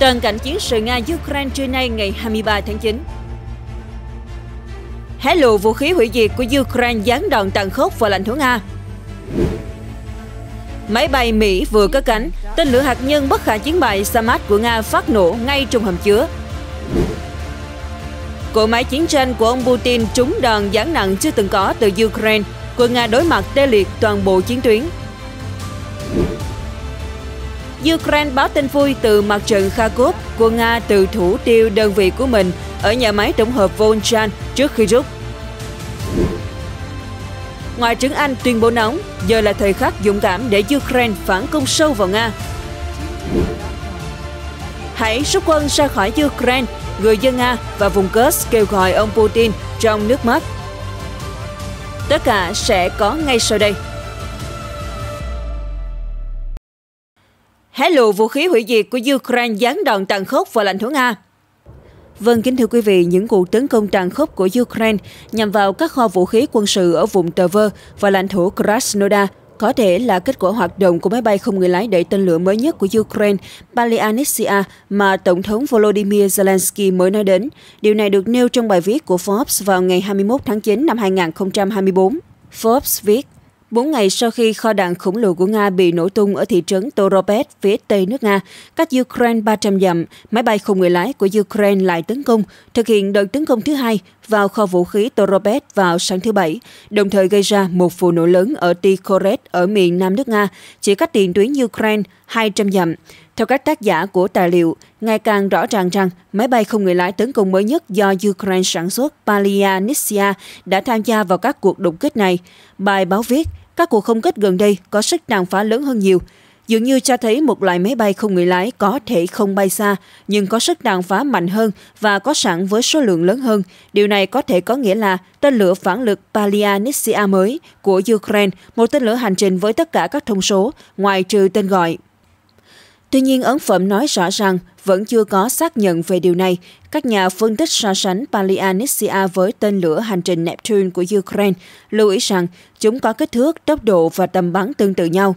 Toàn cảnh chiến sự Nga-Ukraine trưa nay ngày 23 tháng 9. Hé lộ vũ khí hủy diệt của Ukraine gián đoạn tàn khốc vào lãnh thổ Nga. Máy bay Mỹ vừa cất cánh, tên lửa hạt nhân bất khả chiến bại Samad của Nga phát nổ ngay trong hầm chứa. Cỗ máy chiến tranh của ông Putin trúng đòn gián nặng chưa từng có từ Ukraine, quân Nga đối mặt tê liệt toàn bộ chiến tuyến. Ukraine báo tin vui từ mặt trận Kharkov, quân Nga từ thủ tiêu đơn vị của mình ở nhà máy tổng hợp Volchan trước khi rút. Ngoại trưởng Anh tuyên bố nóng, giờ là thời khắc dũng cảm để Ukraine phản công sâu vào Nga. Hãy rút quân ra khỏi Ukraine, người dân Nga và vùng Kursk kêu gọi ông Putin trong nước mắt. Tất cả sẽ có ngay sau đây. hé lộ vũ khí hủy diệt của Ukraine gián đòn tàn khốc vào lãnh thổ Nga. Vâng, kính thưa quý vị, những cuộc tấn công tàn khốc của Ukraine nhằm vào các kho vũ khí quân sự ở vùng Tver và lãnh thổ Krasnodar có thể là kết quả hoạt động của máy bay không người lái đẩy tên lửa mới nhất của Ukraine, Palianitsia, mà Tổng thống Volodymyr Zelensky mới nói đến. Điều này được nêu trong bài viết của Forbes vào ngày 21 tháng 9 năm 2024. Forbes viết, Bốn ngày sau khi kho đạn khổng lồ của Nga bị nổ tung ở thị trấn Toropets phía tây nước Nga, cách Ukraine 300 dặm, máy bay không người lái của Ukraine lại tấn công, thực hiện đợt tấn công thứ hai vào kho vũ khí Toropets vào sáng thứ Bảy, đồng thời gây ra một vụ nổ lớn ở Tikhoret ở miền nam nước Nga, chỉ cách tiền tuyến Ukraine 200 dặm. Theo các tác giả của tài liệu, ngày càng rõ ràng rằng máy bay không người lái tấn công mới nhất do Ukraine sản xuất Palia Nitsia đã tham gia vào các cuộc đụng kích này. Bài báo viết, các cuộc không kích gần đây có sức tàn phá lớn hơn nhiều. Dường như cho thấy một loại máy bay không người lái có thể không bay xa, nhưng có sức tàn phá mạnh hơn và có sẵn với số lượng lớn hơn. Điều này có thể có nghĩa là tên lửa phản lực Palia Nitsia mới của Ukraine, một tên lửa hành trình với tất cả các thông số, ngoại trừ tên gọi Tuy nhiên, ấn phẩm nói rõ rằng vẫn chưa có xác nhận về điều này. Các nhà phân tích so sánh Palianitsia với tên lửa hành trình Neptune của Ukraine, lưu ý rằng chúng có kích thước, tốc độ và tầm bắn tương tự nhau.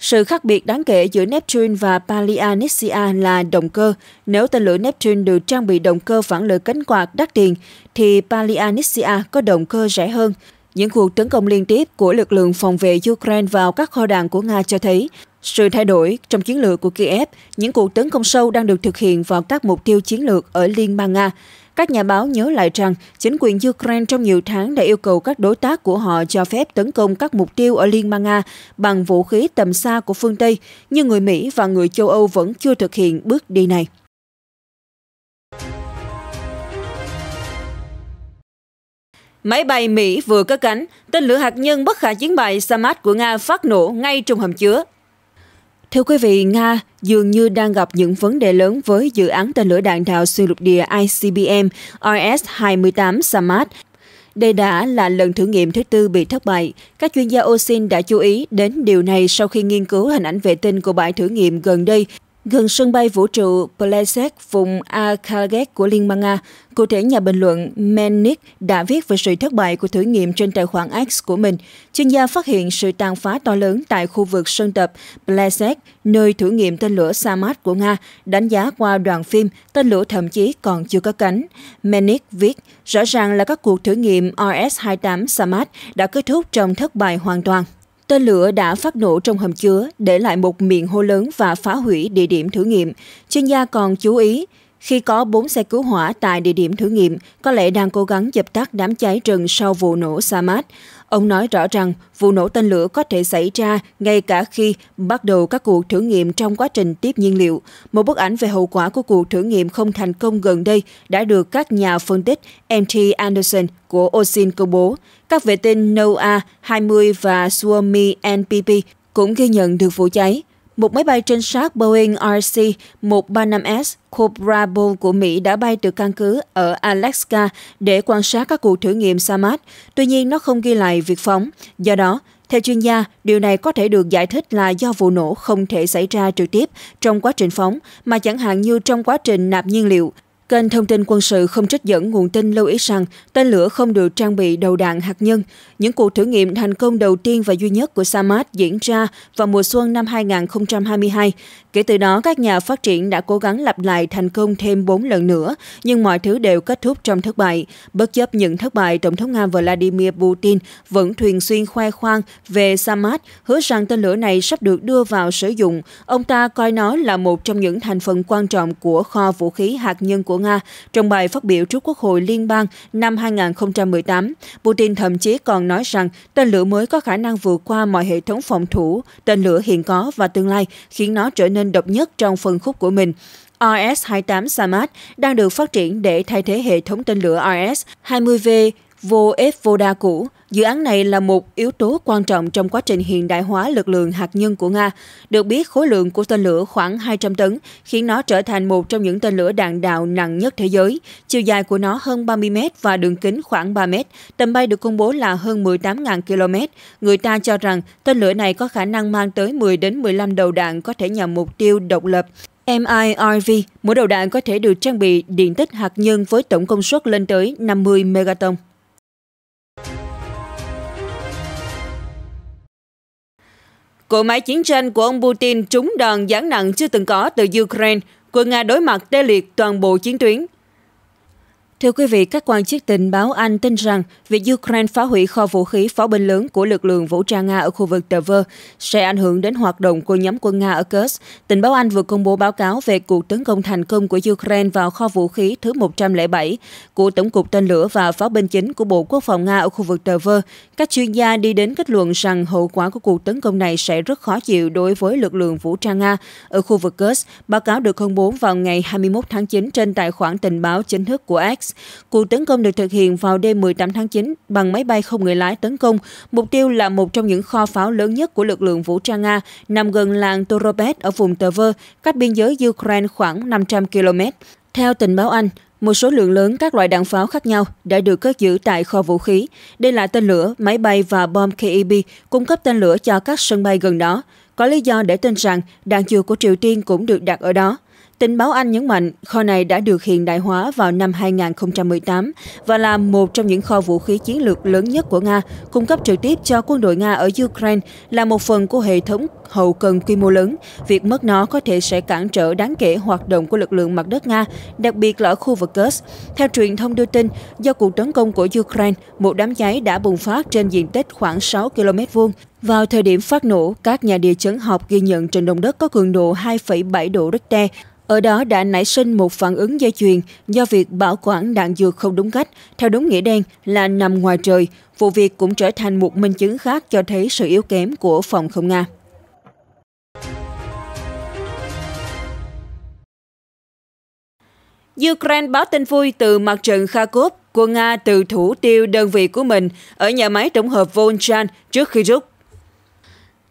Sự khác biệt đáng kể giữa Neptune và Palianitsia là động cơ. Nếu tên lửa Neptune được trang bị động cơ phản lực cánh quạt đắt tiền, thì Palianitsia có động cơ rẻ hơn. Những cuộc tấn công liên tiếp của lực lượng phòng vệ Ukraine vào các kho đạn của Nga cho thấy sự thay đổi trong chiến lược của Kiev, những cuộc tấn công sâu đang được thực hiện vào các mục tiêu chiến lược ở Liên bang Nga. Các nhà báo nhớ lại rằng chính quyền Ukraine trong nhiều tháng đã yêu cầu các đối tác của họ cho phép tấn công các mục tiêu ở Liên bang Nga bằng vũ khí tầm xa của phương Tây, nhưng người Mỹ và người châu Âu vẫn chưa thực hiện bước đi này. Máy bay Mỹ vừa cất cánh, tên lửa hạt nhân bất khả chiến bại Samad của Nga phát nổ ngay trong hầm chứa Thưa quý vị, Nga dường như đang gặp những vấn đề lớn với dự án tên lửa đạn đạo xuyên lục địa ICBM RS-28 Samad. Đây đã là lần thử nghiệm thứ tư bị thất bại. Các chuyên gia OSIN đã chú ý đến điều này sau khi nghiên cứu hình ảnh vệ tinh của bãi thử nghiệm gần đây gần sân bay vũ trụ Plesetsk, vùng Arkhangelsk của Liên bang Nga. Cụ thể, nhà bình luận Menik đã viết về sự thất bại của thử nghiệm trên tài khoản X của mình. Chuyên gia phát hiện sự tàn phá to lớn tại khu vực sân tập Plesetsk, nơi thử nghiệm tên lửa Samat của Nga, đánh giá qua đoạn phim, tên lửa thậm chí còn chưa có cánh. Menik viết, rõ ràng là các cuộc thử nghiệm RS-28 Samat đã kết thúc trong thất bại hoàn toàn. Tên lửa đã phát nổ trong hầm chứa, để lại một miệng hô lớn và phá hủy địa điểm thử nghiệm. Chuyên gia còn chú ý, khi có 4 xe cứu hỏa tại địa điểm thử nghiệm, có lẽ đang cố gắng dập tắt đám cháy rừng sau vụ nổ Samad. Ông nói rõ rằng vụ nổ tên lửa có thể xảy ra ngay cả khi bắt đầu các cuộc thử nghiệm trong quá trình tiếp nhiên liệu. Một bức ảnh về hậu quả của cuộc thử nghiệm không thành công gần đây đã được các nhà phân tích MT Anderson của OSIN công bố. Các vệ tinh NOAA 20 và Suomi NPP cũng ghi nhận được vụ cháy một máy bay trinh sát Boeing RC-135S Cobra Bull của Mỹ đã bay từ căn cứ ở Alaska để quan sát các cuộc thử nghiệm Samad. Tuy nhiên, nó không ghi lại việc phóng. Do đó, theo chuyên gia, điều này có thể được giải thích là do vụ nổ không thể xảy ra trực tiếp trong quá trình phóng, mà chẳng hạn như trong quá trình nạp nhiên liệu. Kênh thông tin quân sự không trích dẫn nguồn tin lưu ý rằng tên lửa không được trang bị đầu đạn hạt nhân. Những cuộc thử nghiệm thành công đầu tiên và duy nhất của Samad diễn ra vào mùa xuân năm 2022. Kể từ đó, các nhà phát triển đã cố gắng lặp lại thành công thêm 4 lần nữa, nhưng mọi thứ đều kết thúc trong thất bại. Bất chấp những thất bại, Tổng thống Nga Vladimir Putin vẫn thường xuyên khoe khoang về Samad, hứa rằng tên lửa này sắp được đưa vào sử dụng. Ông ta coi nó là một trong những thành phần quan trọng của kho vũ khí hạt nhân của Nga trong bài phát biểu trước Quốc hội Liên bang năm 2018. Putin thậm chí còn nói rằng tên lửa mới có khả năng vượt qua mọi hệ thống phòng thủ, tên lửa hiện có và tương lai, khiến nó trở nên độc nhất trong phân khúc của mình. RS-28 Samad đang được phát triển để thay thế hệ thống tên lửa RS-20V Vô vô đa cũ, dự án này là một yếu tố quan trọng trong quá trình hiện đại hóa lực lượng hạt nhân của Nga. Được biết, khối lượng của tên lửa khoảng 200 tấn, khiến nó trở thành một trong những tên lửa đạn đạo nặng nhất thế giới. Chiều dài của nó hơn 30 m và đường kính khoảng 3 m. Tầm bay được công bố là hơn 18.000 km. Người ta cho rằng tên lửa này có khả năng mang tới 10 đến 15 đầu đạn có thể nhằm mục tiêu độc lập. MIRV, mỗi đầu đạn có thể được trang bị điện tích hạt nhân với tổng công suất lên tới 50 megaton. Cỗ máy chiến tranh của ông Putin trúng đòn giáng nặng chưa từng có từ Ukraine, quân Nga đối mặt tê liệt toàn bộ chiến tuyến. Thưa quý vị, các quan chức tình báo Anh tin rằng việc Ukraine phá hủy kho vũ khí pháo binh lớn của lực lượng vũ trang Nga ở khu vực Tver sẽ ảnh hưởng đến hoạt động của nhóm quân Nga ở Kursk. Tình báo Anh vừa công bố báo cáo về cuộc tấn công thành công của Ukraine vào kho vũ khí thứ 107 của Tổng cục Tên lửa và Pháo binh chính của Bộ Quốc phòng Nga ở khu vực Tver. Các chuyên gia đi đến kết luận rằng hậu quả của cuộc tấn công này sẽ rất khó chịu đối với lực lượng vũ trang Nga ở khu vực Kursk. Báo cáo được công bố vào ngày 21 tháng 9 trên tài khoản tình báo chính thức của X. Cuộc tấn công được thực hiện vào đêm 18 tháng 9 bằng máy bay không người lái tấn công. Mục tiêu là một trong những kho pháo lớn nhất của lực lượng vũ trang Nga nằm gần làng Toropet ở vùng Tver, cách biên giới Ukraine khoảng 500 km. Theo tình báo Anh, một số lượng lớn các loại đạn pháo khác nhau đã được cất giữ tại kho vũ khí. Đây là tên lửa, máy bay và bom KEB cung cấp tên lửa cho các sân bay gần đó. Có lý do để tin rằng đạn dược của Triều Tiên cũng được đặt ở đó. Tình báo Anh nhấn mạnh kho này đã được hiện đại hóa vào năm 2018 và là một trong những kho vũ khí chiến lược lớn nhất của Nga, cung cấp trực tiếp cho quân đội Nga ở Ukraine là một phần của hệ thống hậu cần quy mô lớn. Việc mất nó có thể sẽ cản trở đáng kể hoạt động của lực lượng mặt đất Nga, đặc biệt là ở khu vực Kursk. Theo truyền thông đưa tin, do cuộc tấn công của Ukraine, một đám cháy đã bùng phát trên diện tích khoảng 6 km vuông vào thời điểm phát nổ, các nhà địa chấn học ghi nhận trận động đất có cường độ 2,7 độ Richter, ở đó đã nảy sinh một phản ứng dây chuyền do việc bảo quản đạn dược không đúng cách, theo đúng nghĩa đen là nằm ngoài trời. Vụ việc cũng trở thành một minh chứng khác cho thấy sự yếu kém của phòng không Nga. Ukraine báo tin vui từ mặt trận Kharkov của Nga từ thủ tiêu đơn vị của mình ở nhà máy tổng hợp Volchan trước khi rút.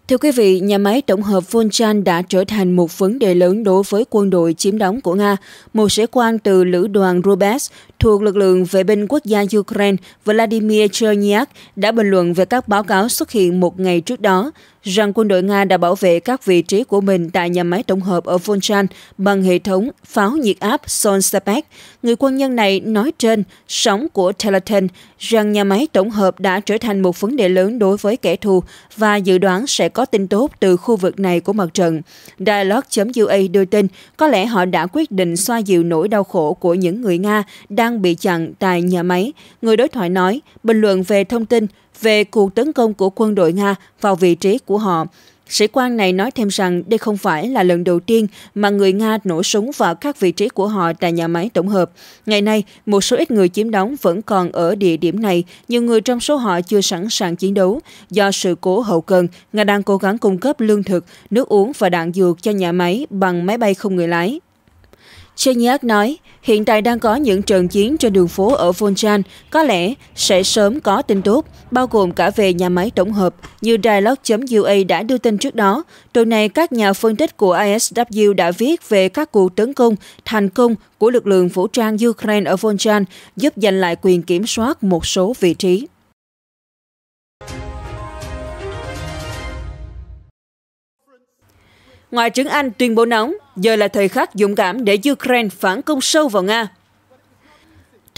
Thưa quý vị, nhà máy tổng hợp Volchan đã trở thành một vấn đề lớn đối với quân đội chiếm đóng của Nga. Một sĩ quan từ lữ đoàn Rubes thuộc lực lượng vệ binh quốc gia Ukraine Vladimir Chernyak đã bình luận về các báo cáo xuất hiện một ngày trước đó rằng quân đội Nga đã bảo vệ các vị trí của mình tại nhà máy tổng hợp ở Volchan bằng hệ thống pháo nhiệt áp Sonspec. Người quân nhân này nói trên sóng của Teleton rằng nhà máy tổng hợp đã trở thành một vấn đề lớn đối với kẻ thù và dự đoán sẽ có tin tốt từ khu vực này của mặt trận. Dialog.ua đưa tin có lẽ họ đã quyết định xoa dịu nỗi đau khổ của những người Nga đang bị chặn tại nhà máy. Người đối thoại nói, bình luận về thông tin về cuộc tấn công của quân đội Nga vào vị trí của họ. Sĩ quan này nói thêm rằng đây không phải là lần đầu tiên mà người Nga nổ súng vào các vị trí của họ tại nhà máy tổng hợp. Ngày nay, một số ít người chiếm đóng vẫn còn ở địa điểm này, nhiều người trong số họ chưa sẵn sàng chiến đấu. Do sự cố hậu cần, Nga đang cố gắng cung cấp lương thực, nước uống và đạn dược cho nhà máy bằng máy bay không người lái. Cherniak nói, hiện tại đang có những trận chiến trên đường phố ở Volchan, có lẽ sẽ sớm có tin tốt, bao gồm cả về nhà máy tổng hợp, như Dialog.ua đã đưa tin trước đó. Tuần này, các nhà phân tích của ISW đã viết về các cuộc tấn công thành công của lực lượng vũ trang Ukraine ở Volchan, giúp giành lại quyền kiểm soát một số vị trí. Ngoại trưởng Anh tuyên bố nóng, giờ là thời khắc dũng cảm để Ukraine phản công sâu vào Nga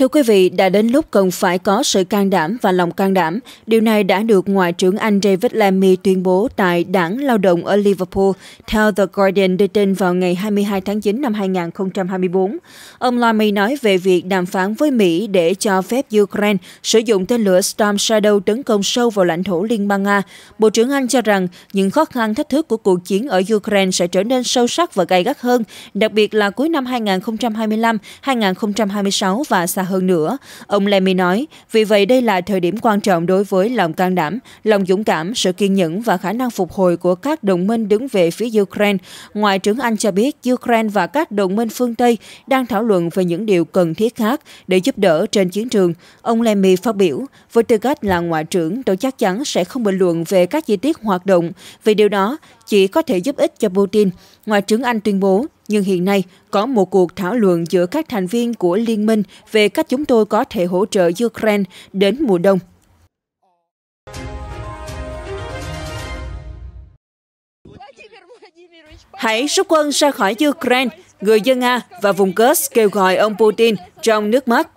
Thưa quý vị, đã đến lúc cần phải có sự can đảm và lòng can đảm. Điều này đã được Ngoại trưởng Anh David Lammy tuyên bố tại Đảng Lao động ở Liverpool, theo The Guardian đưa tin vào ngày 22 tháng 9 năm 2024. Ông Lammy nói về việc đàm phán với Mỹ để cho phép Ukraine sử dụng tên lửa Storm Shadow tấn công sâu vào lãnh thổ Liên bang Nga. Bộ trưởng Anh cho rằng những khó khăn thách thức của cuộc chiến ở Ukraine sẽ trở nên sâu sắc và gay gắt hơn, đặc biệt là cuối năm 2025, 2026 và xa hơn hơn nữa. Ông Lemmy nói, vì vậy đây là thời điểm quan trọng đối với lòng can đảm, lòng dũng cảm, sự kiên nhẫn và khả năng phục hồi của các đồng minh đứng về phía Ukraine. Ngoại trưởng Anh cho biết Ukraine và các đồng minh phương Tây đang thảo luận về những điều cần thiết khác để giúp đỡ trên chiến trường. Ông Lemmy phát biểu, với tư cách là ngoại trưởng, tôi chắc chắn sẽ không bình luận về các chi tiết hoạt động. Vì điều đó chỉ có thể giúp ích cho Putin. Ngoại trưởng Anh tuyên bố, nhưng hiện nay có một cuộc thảo luận giữa các thành viên của liên minh về cách chúng tôi có thể hỗ trợ Ukraine đến mùa đông. Hãy rút quân ra khỏi Ukraine, người dân Nga và vùng Kursk kêu gọi ông Putin trong nước mắt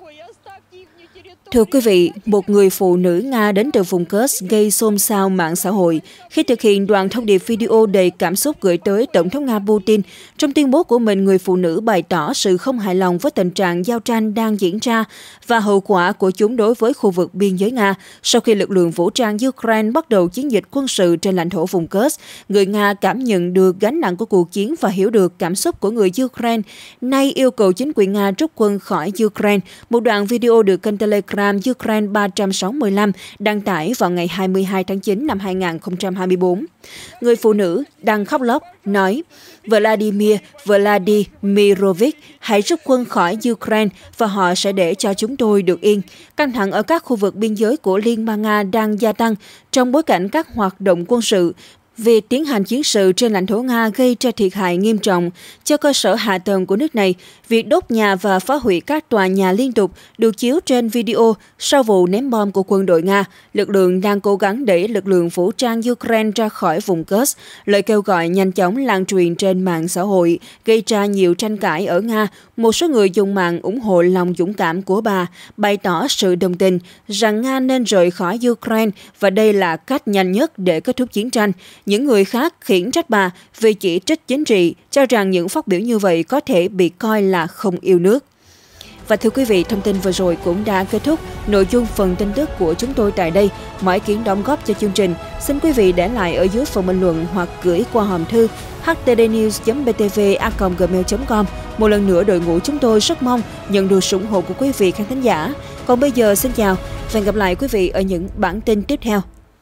Thưa quý vị, một người phụ nữ Nga đến từ vùng Kursk gây xôn xao mạng xã hội khi thực hiện đoạn thông điệp video đầy cảm xúc gửi tới Tổng thống Nga Putin. Trong tuyên bố của mình, người phụ nữ bày tỏ sự không hài lòng với tình trạng giao tranh đang diễn ra và hậu quả của chúng đối với khu vực biên giới Nga. Sau khi lực lượng vũ trang Ukraine bắt đầu chiến dịch quân sự trên lãnh thổ vùng Kursk, người Nga cảm nhận được gánh nặng của cuộc chiến và hiểu được cảm xúc của người Ukraine. Nay yêu cầu chính quyền Nga rút quân khỏi Ukraine. Một đoạn video được kênh Telegram kg Ukraine 365 đăng tải vào ngày 22 tháng 9 năm 2024. Người phụ nữ đang khóc lóc, nói Vladimir Vladimirovich hãy rút quân khỏi Ukraine và họ sẽ để cho chúng tôi được yên. Căng thẳng ở các khu vực biên giới của Liên bang Nga đang gia tăng trong bối cảnh các hoạt động quân sự Việc tiến hành chiến sự trên lãnh thổ Nga gây ra thiệt hại nghiêm trọng cho cơ sở hạ tầng của nước này, Việc đốt nhà và phá hủy các tòa nhà liên tục được chiếu trên video sau vụ ném bom của quân đội Nga. Lực lượng đang cố gắng đẩy lực lượng vũ trang Ukraine ra khỏi vùng Kursk. Lời kêu gọi nhanh chóng lan truyền trên mạng xã hội, gây ra nhiều tranh cãi ở Nga. Một số người dùng mạng ủng hộ lòng dũng cảm của bà, bày tỏ sự đồng tình rằng Nga nên rời khỏi Ukraine và đây là cách nhanh nhất để kết thúc chiến tranh. Những người khác khiển trách bà vì chỉ trích chính trị, cho rằng những phát biểu như vậy có thể bị coi là là không yêu nước. Và thưa quý vị, thông tin vừa rồi cũng đã kết thúc nội dung phần tin tức của chúng tôi tại đây. Mọi ý kiến đóng góp cho chương trình, xin quý vị để lại ở dưới phần bình luận hoặc gửi qua hòm thư htdnews.btv.gmail.com. Một lần nữa, đội ngũ chúng tôi rất mong nhận được sự ủng hộ của quý vị khán thính giả. Còn bây giờ, xin chào và hẹn gặp lại quý vị ở những bản tin tiếp theo.